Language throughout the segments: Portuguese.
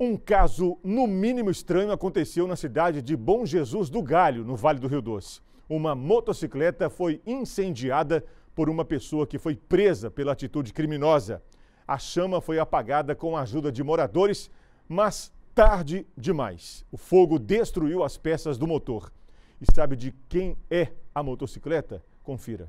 Um caso, no mínimo estranho, aconteceu na cidade de Bom Jesus do Galho, no Vale do Rio Doce. Uma motocicleta foi incendiada por uma pessoa que foi presa pela atitude criminosa. A chama foi apagada com a ajuda de moradores, mas tarde demais. O fogo destruiu as peças do motor. E sabe de quem é a motocicleta? Confira.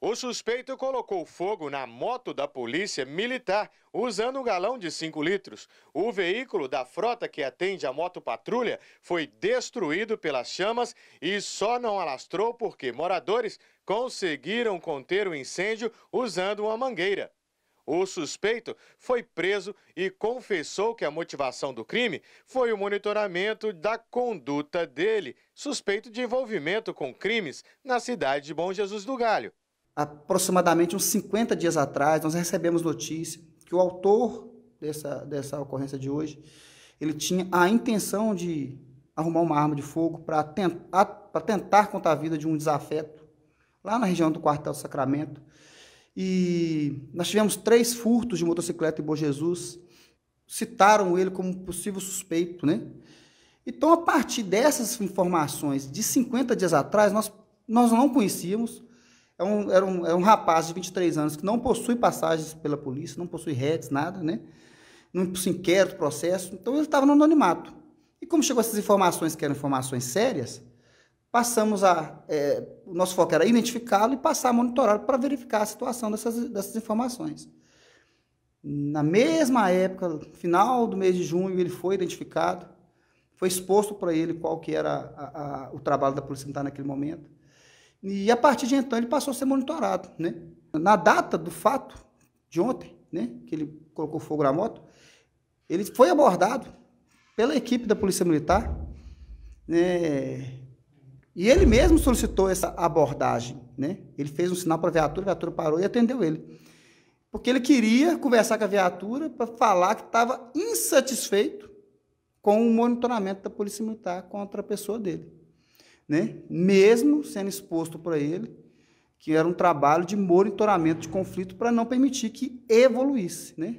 O suspeito colocou fogo na moto da polícia militar usando um galão de 5 litros. O veículo da frota que atende a moto patrulha foi destruído pelas chamas e só não alastrou porque moradores conseguiram conter o incêndio usando uma mangueira. O suspeito foi preso e confessou que a motivação do crime foi o monitoramento da conduta dele, suspeito de envolvimento com crimes na cidade de Bom Jesus do Galho aproximadamente uns 50 dias atrás, nós recebemos notícia que o autor dessa, dessa ocorrência de hoje, ele tinha a intenção de arrumar uma arma de fogo para tentar, tentar contar a vida de um desafeto lá na região do quartel do Sacramento. E nós tivemos três furtos de motocicleta em Bom Jesus, citaram ele como possível suspeito, né? Então, a partir dessas informações de 50 dias atrás, nós, nós não conhecíamos, é um, era, um, é um rapaz de 23 anos que não possui passagens pela polícia, não possui redes, nada, né? Não possui inquérito, processo. Então ele estava no anonimato. E como chegou essas informações, que eram informações sérias, passamos a. É, o nosso foco era identificá-lo e passar a monitorar para verificar a situação dessas, dessas informações. Na mesma época, final do mês de junho, ele foi identificado, foi exposto para ele qual que era a, a, o trabalho da Polícia Militar naquele momento. E a partir de então ele passou a ser monitorado, né? Na data do fato de ontem, né, que ele colocou fogo na moto, ele foi abordado pela equipe da Polícia Militar, né? E ele mesmo solicitou essa abordagem, né? Ele fez um sinal para a viatura, a viatura parou e atendeu ele. Porque ele queria conversar com a viatura para falar que estava insatisfeito com o monitoramento da Polícia Militar contra a pessoa dele né? mesmo sendo exposto para ele, que era um trabalho de monitoramento de conflito para não permitir que evoluísse. Né?